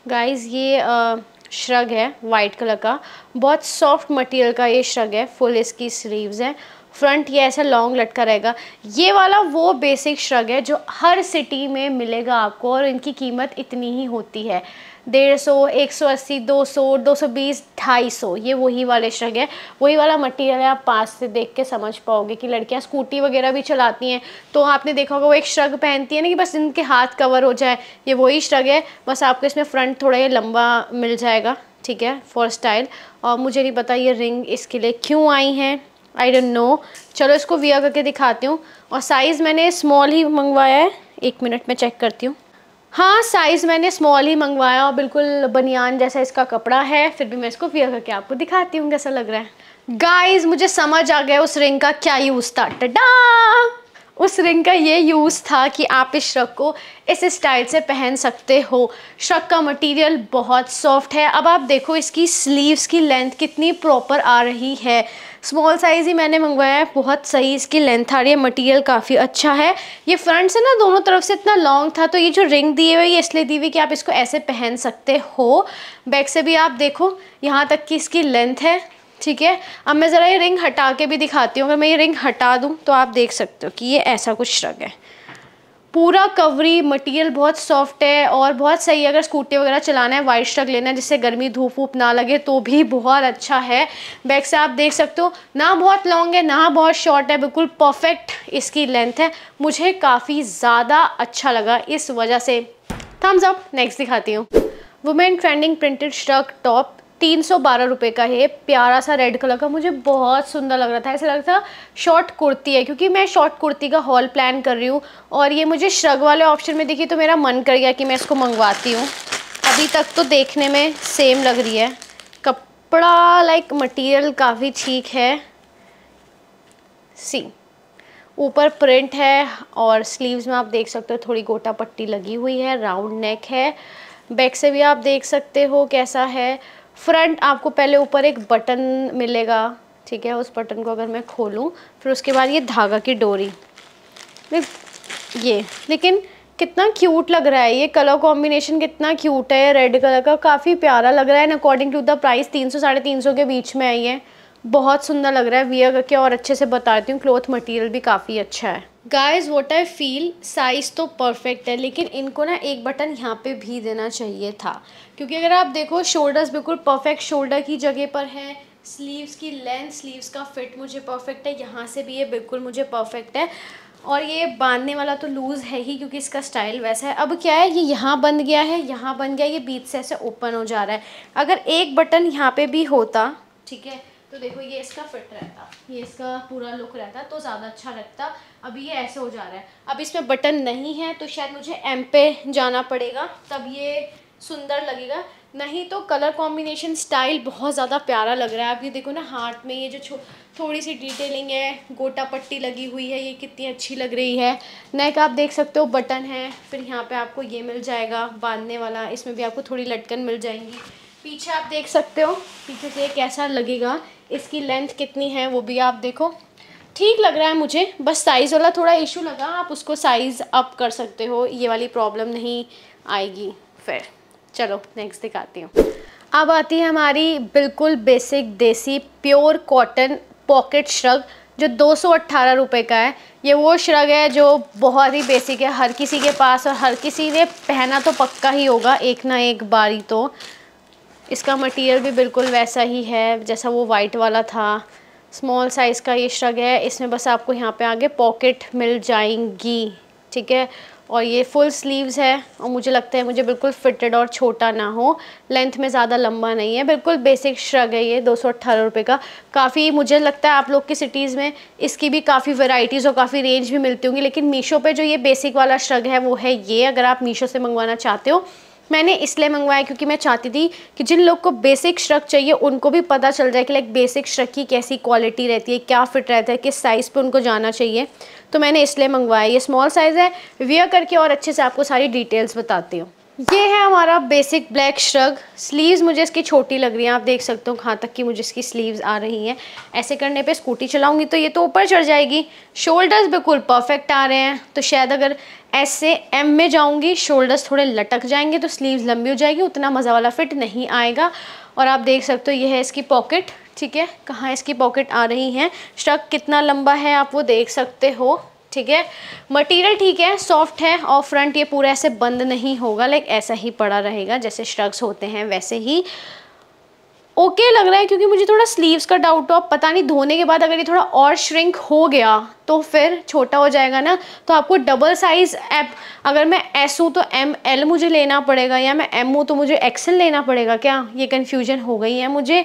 गाइज़ ये आ, श्रग है वाइट कलर का बहुत सॉफ्ट मटेरियल का ये श्रग है फुल इसकी स्लीव्स हैं फ्रंट ये ऐसा लॉन्ग लटका रहेगा ये वाला वो बेसिक श्रग है जो हर सिटी में मिलेगा आपको और इनकी कीमत इतनी ही होती है डेढ़ सौ एक सौ अस्सी दो सौ दो सौ बीस ढाई सौ ये वही वाले श्रग है वही वाला मटेरियल है आप पास से देख के समझ पाओगे कि लड़कियाँ स्कूटी वगैरह भी चलाती हैं तो आपने देखा होगा वो एक श्रग पहनती है ना कि बस इनके हाथ कवर हो जाए ये वही श्रग है बस आपको इसमें फ्रंट थोड़ा ये लंबा मिल जाएगा ठीक है फॉर स्टाइल और मुझे नहीं पता ये रिंग इसके लिए क्यों आई हैं आई डोंट नो चलो इसको वियर करके दिखाती हूँ और साइज़ मैंने स्मॉल ही मंगवाया है एक मिनट में चेक करती हूँ हाँ साइज़ मैंने स्मॉल ही मंगवाया और बिल्कुल बनियान जैसा इसका कपड़ा है फिर भी मैं इसको वियर करके आपको दिखाती हूँ कैसा लग रहा है गाइज मुझे समझ आ गया उस रिंग का क्या यूज़ था टडा उस रिंग का ये यूज़ था कि आप इस श्रक को इस स्टाइल से पहन सकते हो श्रक का मटेरियल बहुत सॉफ्ट है अब आप देखो इसकी स्लीव्स की लेंथ कितनी प्रॉपर आ रही है स्मॉल साइज़ ही मैंने मंगवाया है बहुत सही इसकी लेंथ आ रही है मटेरियल काफ़ी अच्छा है ये फ्रंट से ना दोनों तरफ से इतना लॉन्ग था तो ये जो रिंग दिए हुए ये इसलिए दी हुई कि आप इसको ऐसे पहन सकते हो बैक से भी आप देखो यहाँ तक कि इसकी लेंथ है ठीक है अब मैं ज़रा ये रिंग हटा के भी दिखाती हूँ अगर मैं ये रिंग हटा दूँ तो आप देख सकते हो कि ये ऐसा कुछ रंग है पूरा कवरी मटेरियल बहुत सॉफ्ट है और बहुत सही है अगर स्कूटी वगैरह चलाना है वाइट स्ट्रक लेना है जिससे गर्मी धूप वूप ना लगे तो भी बहुत अच्छा है बैक से आप देख सकते हो ना बहुत लॉन्ग है ना बहुत शॉर्ट है बिल्कुल परफेक्ट इसकी लेंथ है मुझे काफ़ी ज़्यादा अच्छा लगा इस वजह से थम्स अप नेक्स्ट दिखाती हूँ women trending printed shrug top तीन सौ बारह रुपये का है प्यारा सा रेड कलर का मुझे बहुत सुंदर लग रहा था ऐसा लग रहा था शॉर्ट कुर्ती है क्योंकि मैं शॉर्ट कुर्ती का हॉल प्लान कर रही हूँ और ये मुझे श्रग वाले ऑप्शन में दिखी तो मेरा मन कर गया कि मैं इसको मंगवाती हूँ अभी तक तो देखने में सेम लग रही है कपड़ा लाइक मटीरियल काफ़ी ठीक है सी ऊपर प्रिंट है और स्लीव्स में आप देख सकते हो थोड़ी गोटा पट्टी लगी हुई है राउंड नेक है बैक से भी आप देख सकते हो कैसा है फ्रंट आपको पहले ऊपर एक बटन मिलेगा ठीक है उस बटन को अगर मैं खोलूँ फिर उसके बाद ये धागा की डोरी ये लेकिन कितना क्यूट लग रहा है ये कलर कॉम्बिनेशन कितना क्यूट है रेड कलर का काफ़ी प्यारा लग रहा है and according to the price तीन सौ साढ़े तीन सौ के बीच में आई है बहुत सुंदर लग रहा है वियर करके और अच्छे से बताती हूँ क्लोथ मटेरियल भी काफ़ी अच्छा है guys what I feel size तो परफेक्ट है लेकिन इनको ना एक बटन यहाँ पे भी देना चाहिए था क्योंकि अगर आप देखो शोल्डर्स बिल्कुल परफेक्ट शोल्डर की जगह पर है स्लीव्स की लेंथ स्लीव्स का फिट मुझे परफेक्ट है यहाँ से भी ये बिल्कुल मुझे परफेक्ट है और ये बांधने वाला तो लूज़ है ही क्योंकि इसका स्टाइल वैसा है अब क्या है ये यहाँ बन गया है यहाँ बन गया ये बीच से ऐसे ओपन हो जा रहा है अगर एक बटन यहाँ पे भी होता ठीक है तो देखो ये इसका फिट रहता ये इसका पूरा लुक रहता तो ज़्यादा अच्छा लगता अभी ये ऐसे हो जा रहा है अब इसमें बटन नहीं है तो शायद मुझे एम पे जाना पड़ेगा तब ये सुंदर लगेगा नहीं तो कलर कॉम्बिनेशन स्टाइल बहुत ज़्यादा प्यारा लग रहा है आप ये देखो ना हाथ में ये जो थोड़ी सी डिटेलिंग है गोटा पट्टी लगी हुई है ये कितनी अच्छी लग रही है नेक तो आप देख सकते हो बटन है फिर यहाँ पे आपको ये मिल जाएगा बांधने वाला इसमें भी आपको थोड़ी लटकन मिल जाएंगी पीछे आप देख सकते हो पीछे से कैसा लगेगा इसकी लेंथ कितनी है वो भी आप देखो ठीक लग रहा है मुझे बस साइज़ वाला थोड़ा इशू लगा आप उसको साइज़ अप कर सकते हो ये वाली प्रॉब्लम नहीं आएगी फिर चलो नेक्स्ट दिखाती हूँ अब आती है हमारी बिल्कुल बेसिक देसी प्योर कॉटन पॉकेट श्रग जो दो सौ का है ये वो श्रग है जो बहुत ही बेसिक है हर किसी के पास और हर किसी ने पहना तो पक्का ही होगा एक ना एक बारी तो इसका मटेरियल भी बिल्कुल वैसा ही है जैसा वो वाइट वाला था स्मॉल साइज़ का ये श्रग है इसमें बस आपको यहाँ पे आगे पॉकेट मिल जाएंगी ठीक है और ये फुल स्लीव्स है और मुझे लगता है मुझे बिल्कुल फिटेड और छोटा ना हो लेंथ में ज़्यादा लंबा नहीं है बिल्कुल बेसिक श्रग है ये दो सौ रुपये का काफ़ी मुझे लगता है आप लोग की सिटीज़ में इसकी भी काफ़ी वेराइटीज़ और काफ़ी रेंज भी मिलती होंगी लेकिन मीशो पे जो ये बेसिक वाला श्रग है वो है ये अगर आप मीशो से मंगवाना चाहते हो मैंने इसलिए मंगवाया क्योंकि मैं चाहती थी कि जिन लोग को बेसिक श्रक चाहिए उनको भी पता चल जाए कि लाइक बेसिक श्रक की कैसी क्वालिटी रहती है क्या फिट रहता है किस साइज़ पर उनको जाना चाहिए तो मैंने इसलिए मंगवाया ये स्मॉल साइज़ है वेयर करके और अच्छे से आपको सारी डिटेल्स बताती हूँ ये है हमारा बेसिक ब्लैक श्रग स्लीव्स मुझे इसकी छोटी लग रही हैं आप देख सकते हो कहाँ तक कि मुझे इसकी स्लीव्स आ रही हैं ऐसे करने पे स्कूटी चलाऊंगी तो ये तो ऊपर चढ़ जाएगी शोल्डर्स बिल्कुल परफेक्ट आ रहे हैं तो शायद अगर ऐसे एम में जाऊंगी शोल्डर्स थोड़े लटक जाएंगे तो स्लीव्स लंबी हो जाएगी उतना मज़ा वाला फिट नहीं आएगा और आप देख सकते हो ये है इसकी पॉकेट ठीक है कहाँ इसकी पॉकेट आ रही हैं श्रग कितना लंबा है आप वो देख सकते हो ठीक है मटेरियल ठीक है सॉफ्ट है और फ्रंट ये पूरा ऐसे बंद नहीं होगा लाइक ऐसा ही पड़ा रहेगा जैसे श्रग्स होते हैं वैसे ही ओके okay लग रहा है क्योंकि मुझे थोड़ा स्लीव्स का डाउट हो पता नहीं धोने के बाद अगर ये थोड़ा और श्रिंक हो गया तो फिर छोटा हो जाएगा ना तो आपको डबल साइज़ ऐप अगर मैं एस हूँ तो एम एल मुझे लेना पड़ेगा या मैं एम हूँ तो मुझे एक्सल लेना पड़ेगा क्या ये कन्फ्यूजन हो गई है मुझे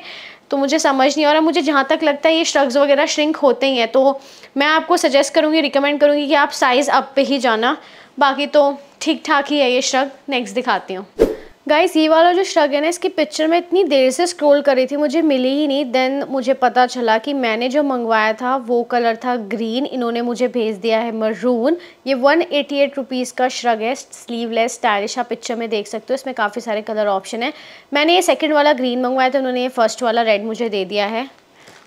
तो मुझे समझ नहीं और मुझे जहाँ तक लगता है ये श्रग्स वगैरह श्रिंक होते ही हैं तो मैं आपको सजेस्ट करूँगी रिकमेंड करूँगी कि आप साइज़ अप पे ही जाना बाकी तो ठीक ठाक ही है ये श्रग नेक्स्ट दिखाती हूँ गाइस ये वाला जो श्रग है ना इसकी पिक्चर में इतनी देर से स्क्रॉल कर रही थी मुझे मिली ही नहीं देन मुझे पता चला कि मैंने जो मंगवाया था वो कलर था ग्रीन इन्होंने मुझे भेज दिया है मरून ये वन एटी एट रुपीज़ का श्रग है स्लीवलेस स्टाइलिश आप पिक्चर में देख सकते हो इसमें काफ़ी सारे कलर ऑप्शन है मैंने ये सेकेंड वाला ग्रीन मंगवाया था उन्होंने ये फ़र्स्ट वाला रेड मुझे दे दिया है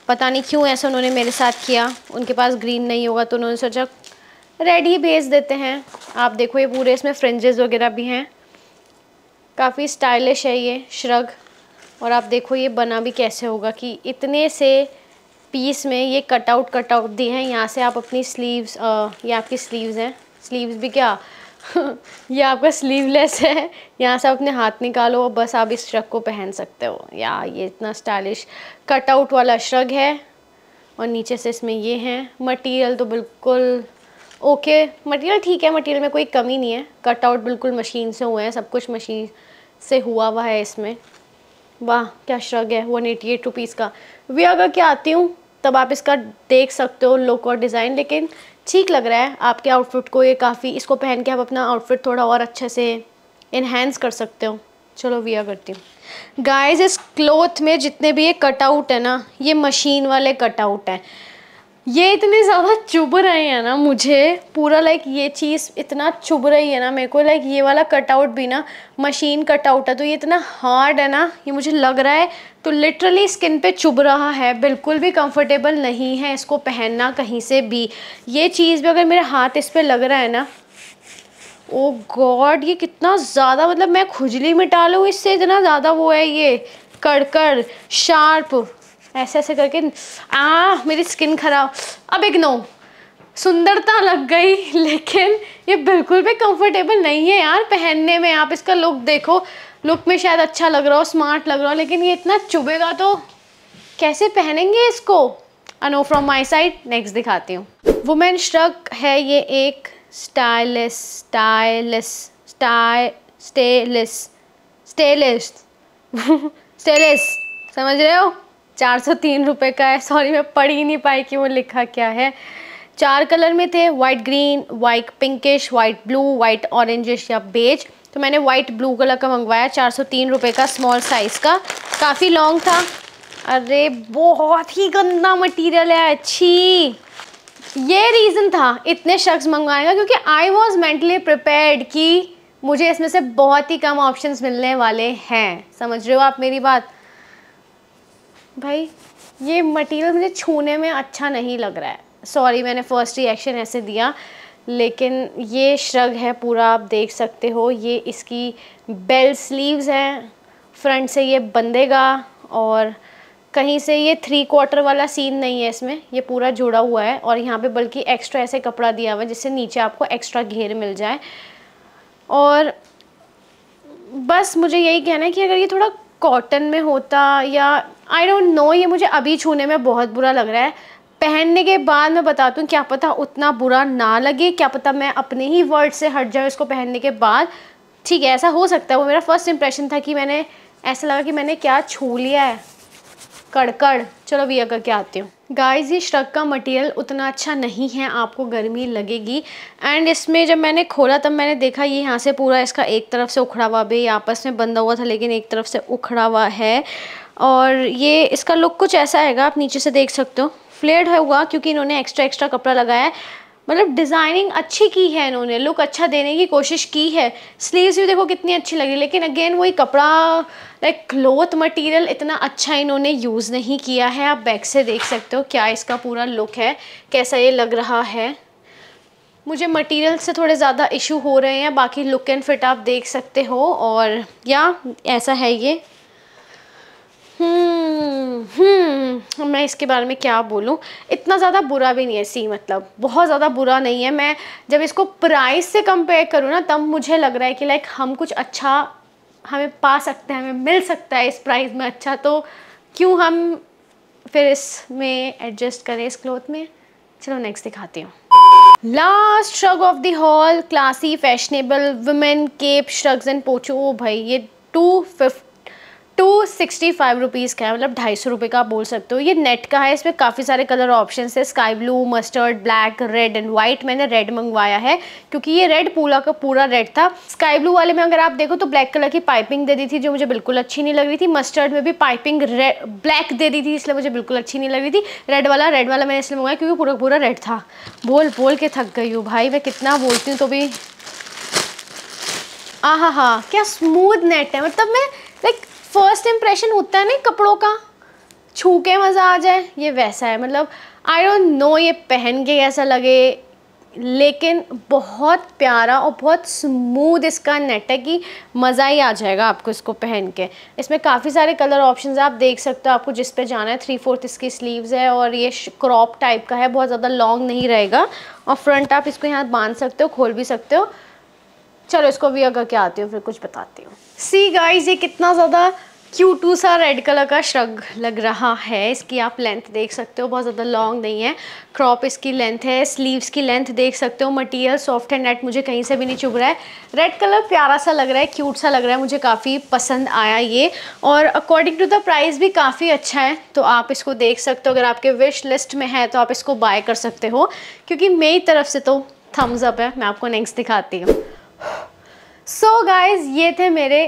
पता नहीं क्यों ऐसा उन्होंने मेरे साथ किया उनके पास ग्रीन नहीं होगा तो उन्होंने सोचा रेड ही भेज देते हैं आप देखो ये पूरे इसमें फ्रेंजेस वगैरह भी हैं काफ़ी स्टाइलिश है ये श्रग और आप देखो ये बना भी कैसे होगा कि इतने से पीस में ये कटआउट कटआउट दिए हैं यहाँ से आप अपनी स्लीव्स ये आपकी स्लीव्स हैं स्लीव्स भी क्या ये आपका स्लीवलेस है यहाँ से आप अपने हाथ निकालो और बस आप इस श्रग को पहन सकते हो या ये इतना स्टाइलिश कटआउट वाला श्रग है और नीचे से इसमें ये है मटेरियल तो बिल्कुल ओके मटेरियल ठीक है मटेरियल में कोई कमी नहीं है कटआउट बिल्कुल मशीन से हुए हैं सब कुछ मशीन से हुआ हुआ है इसमें वाह क्या श्रग है वन एटी एट रुपीज़ का वे अगर क्या आती हूँ तब आप इसका देख सकते हो लुक और डिज़ाइन लेकिन ठीक लग रहा है आपके आउटफिट को ये काफ़ी इसको पहन के आप अपना आउटफिट थोड़ा और अच्छे से इन्हेंस कर सकते हो चलो वियर करती हूँ गाइज इस क्लोथ में जितने भी ये कटआउट है ना ये मशीन वाले कटआउट हैं ये इतने ज़्यादा चुभ रहे हैं ना मुझे पूरा लाइक ये चीज़ इतना चुभ रही है ना मेरे को लाइक ये वाला कटआउट भी ना मशीन कटआउट है तो ये इतना हार्ड है ना ये मुझे लग रहा है तो लिटरली स्किन पे चुभ रहा है बिल्कुल भी कंफर्टेबल नहीं है इसको पहनना कहीं से भी ये चीज़ भी अगर मेरे हाथ इस पर लग रहा है ना ओ गॉड ये कितना ज़्यादा मतलब मैं खुजली मिटा लूँ इससे इतना ज़्यादा वो है ये कड़कड़ शार्प ऐसे ऐसे करके आ मेरी स्किन खराब अब एक नो सुंदरता लग गई लेकिन ये बिल्कुल भी कंफर्टेबल नहीं है यार पहनने में आप इसका लुक देखो लुक में शायद अच्छा लग रहा हो स्मार्ट लग रहा हो लेकिन ये इतना चुभेगा तो कैसे पहनेंगे इसको अनो फ्रॉम माई साइड नेक्स्ट दिखाती हूँ वुमेन श्रक है ये एक स्टाइलिस स्टाइलिस स्टाइ स्टेलिस स्टेलिस स्टेलिस समझ रहे हो चार सौ तीन रुपये का है सॉरी मैं पढ़ ही नहीं पाई कि वो लिखा क्या है चार कलर में थे white green white pinkish white blue white orangish या बेज तो मैंने वाइट ब्लू कलर का मंगवाया चार सौ तीन रुपये का स्मॉल साइज़ का काफ़ी लॉन्ग था अरे बहुत ही गंदा मटीरियल है अच्छी ये रीज़न था इतने शख्स मंगवाएगा क्योंकि आई वॉज मेंटली प्रिपेयर्ड कि मुझे इसमें से बहुत ही कम ऑप्शंस मिलने वाले हैं समझ रहे हो आप मेरी बात भाई ये मटेरियल मुझे छूने में अच्छा नहीं लग रहा है सॉरी मैंने फ़र्स्ट रिएक्शन ऐसे दिया लेकिन ये श्रग है पूरा आप देख सकते हो ये इसकी बेल स्लीव्स हैं फ्रंट से ये बंधेगा और कहीं से ये थ्री क्वार्टर वाला सीन नहीं है इसमें ये पूरा जुड़ा हुआ है और यहाँ पे बल्कि एक्स्ट्रा ऐसे कपड़ा दिया हुआ है जिससे नीचे आपको एक्स्ट्रा घेर मिल जाए और बस मुझे यही कहना है कि अगर ये थोड़ा कॉटन में होता या आई डोंट नो ये मुझे अभी छूने में बहुत बुरा लग रहा है पहनने के बाद मैं बताती हूँ क्या पता उतना बुरा ना लगे क्या पता मैं अपने ही वर्ड से हट जाऊँ इसको पहनने के बाद ठीक है ऐसा हो सकता है वो मेरा फर्स्ट इंप्रेशन था कि मैंने ऐसा लगा कि मैंने क्या छू लिया है कड़कड़ चलो भैया करके आती हूँ गाइस ये श्रक का मटेरियल उतना अच्छा नहीं है आपको गर्मी लगेगी एंड इसमें जब मैंने खोला तब मैंने देखा ये यहाँ से पूरा इसका एक तरफ से उखड़ा हुआ भी आपस में बंधा हुआ था लेकिन एक तरफ से उखड़ा हुआ है और ये इसका लुक कुछ ऐसा आएगा आप नीचे से देख सकते हो फ्लेड हुआ क्योंकि इन्होंने एक्स्ट्रा एक्स्ट्रा कपड़ा लगाया है मतलब डिज़ाइनिंग अच्छी की है इन्होंने लुक अच्छा देने की कोशिश की है स्लीव्स भी देखो कितनी अच्छी लगी लेकिन अगेन वही कपड़ा लाइक क्लोथ मटेरियल इतना अच्छा इन्होंने यूज़ नहीं किया है आप बैक से देख सकते हो क्या इसका पूरा लुक है कैसा ये लग रहा है मुझे मटेरियल से थोड़े ज़्यादा इशू हो रहे हैं बाकी लुक एंड फिट आप देख सकते हो और या ऐसा है ये हम्म, हम्म मैं इसके बारे में क्या बोलूँ इतना ज़्यादा बुरा भी नहीं है सी मतलब बहुत ज़्यादा बुरा नहीं है मैं जब इसको प्राइस से कंपेयर करूँ ना तब मुझे लग रहा है कि लाइक हम कुछ अच्छा हमें पा सकते हैं हमें मिल सकता है इस प्राइस में अच्छा तो क्यों हम फिर इसमें एडजस्ट करें इस क्लोथ में चलो नेक्स्ट दिखाती हूँ last shrug of the haul classy fashionable women cape shrugs and poncho ओ भाई ये two two sixty five rupees का है मतलब ढाई सौ रुपये का आप बोल सकते हो ये नेट का है इसमें काफ़ी सारे कलर ऑप्शन है sky blue mustard black red and white मैंने रेड मंगवाया है क्योंकि ये रेड पूरा का पूरा रेड था स्काई ब्लू वाले में अगर आप देखो तो ब्लैक कलर की पाइपिंग दे दी थी जो मुझे बिल्कुल अच्छी नहीं लग रही थी मस्टर्ड में भी पाइपिंग ब्लैक दे दी थी इसलिए मुझे बिल्कुल अच्छी नहीं लग रही थी रेड वाला रेड वाला मैंने इसलिए मंगवाया क्योंकि पूरा पूरा रेड था बोल बोल के थक गई हूँ भाई मैं कितना बोलती हूँ तो भी आ हाँ हाँ क्या स्मूथ नेट है मतलब मैं लाइक फर्स्ट इम्प्रेशन होता है ना कपड़ों का छू के मज़ा आ जाए ये वैसा है मतलब आई डोंट नो ये पहन के कैसा लगे लेकिन बहुत प्यारा और बहुत स्मूथ इसका नेट है कि मज़ा ही आ जाएगा आपको इसको पहन के इसमें काफ़ी सारे कलर ऑप्शंस आप देख सकते हो आपको जिस पे जाना है थ्री फोर्थ इसकी स्लीव्स है और ये क्रॉप टाइप का है बहुत ज़्यादा लॉन्ग नहीं रहेगा और फ्रंट आप इसको यहाँ बांध सकते हो खोल भी सकते हो चलो इसको भी अगर क्या आती हूँ फिर कुछ बताती हूँ सी गाइज ये कितना ज़्यादा टू सा रेड कलर का श्रग लग रहा है इसकी आप लेंथ देख सकते हो बहुत ज़्यादा लॉन्ग नहीं है क्रॉप इसकी लेंथ है स्लीव्स की लेंथ देख सकते हो मटेरियल सॉफ्ट है नेट मुझे कहीं से भी नहीं चुभ रहा है रेड कलर प्यारा सा लग रहा है क्यूट सा लग रहा है मुझे काफ़ी पसंद आया ये और अकॉर्डिंग टू द प्राइस भी काफ़ी अच्छा है तो आप इसको देख सकते हो अगर आपके विश लिस्ट में है तो आप इसको बाय कर सकते हो क्योंकि मेरी तरफ से तो थम्स अप है मैं आपको नेक्स्ट दिखाती हूँ सो so गाइज ये थे मेरे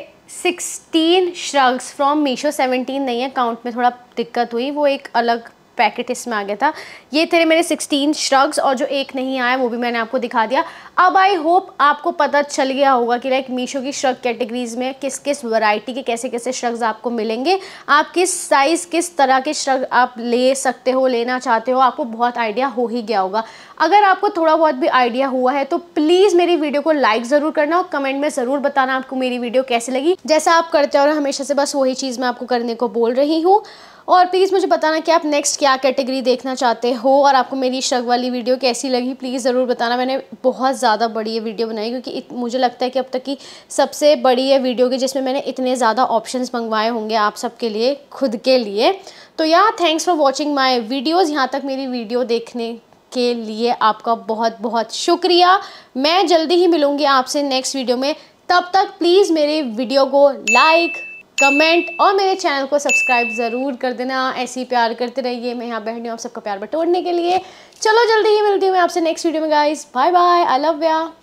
16 श्रग्स फ्रॉम मीशो 17 नहीं है काउंट में थोड़ा दिक्कत हुई वो एक अलग पैकेट इसमें आ गया था ये थे मेरे 16 श्रग्स और जो एक नहीं आया वो भी मैंने आपको दिखा दिया अब आई होप आपको पता चल गया होगा कि लाइक मीशो की श्रग कैटेगरीज में किस किस वैरायटी के कैसे कैसे श्रग्स आपको मिलेंगे आप किस साइज़ किस तरह के श्रग आप ले सकते हो लेना चाहते हो आपको बहुत आइडिया हो ही गया होगा अगर आपको थोड़ा बहुत भी आइडिया हुआ है तो प्लीज़ मेरी वीडियो को लाइक ज़रूर करना और कमेंट में ज़रूर बताना आपको मेरी वीडियो कैसे लगी जैसा आप करते हो हमेशा से बस वही चीज़ मैं आपको करने को बोल रही हूँ और प्लीज़ मुझे बताना कि आप नेक्स्ट क्या कैटेगरी देखना चाहते हो और आपको मेरी शक वाली वीडियो कैसी लगी प्लीज़ ज़रूर बताना मैंने बहुत ज़्यादा बड़ी ये वीडियो बनाई क्योंकि मुझे लगता है कि अब तक की सबसे बड़ी ये वीडियो की जिसमें मैंने इतने ज़्यादा ऑप्शंस मंगवाए होंगे आप सबके लिए खुद के लिए तो या thanks for watching my videos यहाँ तक मेरी वीडियो देखने के लिए आपका बहुत बहुत शुक्रिया मैं जल्दी ही मिलूँगी आपसे नेक्स्ट वीडियो में तब तक प्लीज़ मेरे वीडियो को लाइक कमेंट और मेरे चैनल को सब्सक्राइब ज़रूर कर देना ऐसे ही प्यार करते रहिए मैं यहाँ बैठनी हूँ आप सबका प्यार बटोरने के लिए चलो जल्दी ही मिलती हूँ मैं आपसे नेक्स्ट वीडियो में guys bye bye I love या